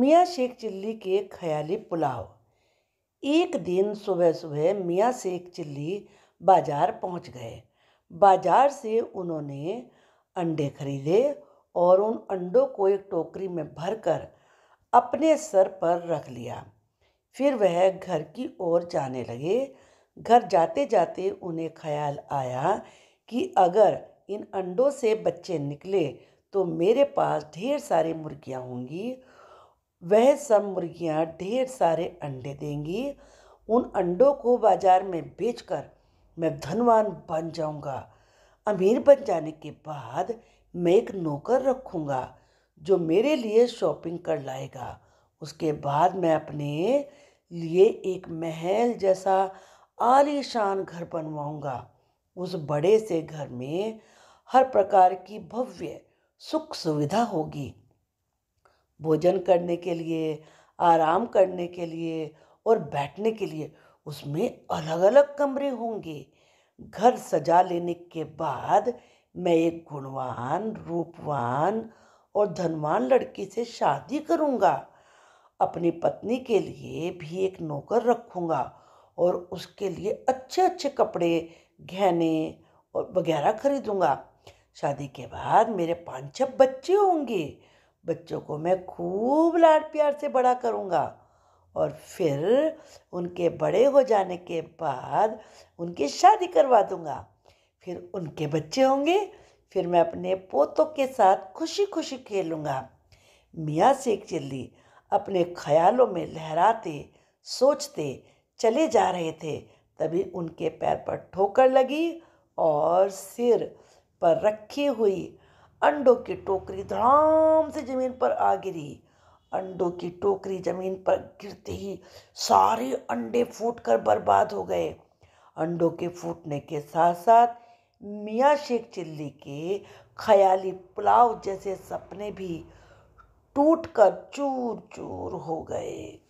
मियाँ शेख चिल्ली के ख्याली पुलाव एक दिन सुबह सुबह मियाँ शेख चिल्ली बाज़ार पहुँच गए बाज़ार से उन्होंने अंडे खरीदे और उन अंडों को एक टोकरी में भरकर अपने सर पर रख लिया फिर वह घर की ओर जाने लगे घर जाते जाते उन्हें ख्याल आया कि अगर इन अंडों से बच्चे निकले तो मेरे पास ढेर सारी मुर्गियाँ होंगी वह सब मुर्गियाँ ढेर सारे अंडे देंगी उन अंडों को बाजार में बेचकर मैं धनवान बन जाऊंगा अमीर बन जाने के बाद मैं एक नौकर रखूंगा जो मेरे लिए शॉपिंग कर लाएगा उसके बाद मैं अपने लिए एक महल जैसा आलीशान घर बनवाऊंगा उस बड़े से घर में हर प्रकार की भव्य सुख सुविधा होगी भोजन करने के लिए आराम करने के लिए और बैठने के लिए उसमें अलग अलग कमरे होंगे घर सजा लेने के बाद मैं एक गुणवान रूपवान और धनवान लड़की से शादी करूँगा अपनी पत्नी के लिए भी एक नौकर रखूँगा और उसके लिए अच्छे अच्छे कपड़े गहने और वगैरह खरीदूँगा शादी के बाद मेरे पाँच छः बच्चे होंगे बच्चों को मैं खूब लाड प्यार से बड़ा करूँगा और फिर उनके बड़े हो जाने के बाद उनकी शादी करवा दूँगा फिर उनके बच्चे होंगे फिर मैं अपने पोतों के साथ खुशी खुशी खेलूँगा मियाँ शेख चिल्ली अपने ख्यालों में लहराते सोचते चले जा रहे थे तभी उनके पैर पर ठोकर लगी और सिर पर रखी हुई अंडों की टोकरी धड़ाम से ज़मीन पर आ गिरी अंडों की टोकरी ज़मीन पर गिरते ही सारे अंडे फूटकर बर्बाद हो गए अंडों के फूटने के साथ साथ मियाँ शेख चिल्ली के ख्याली पुलाव जैसे सपने भी टूट कर चूर चूर हो गए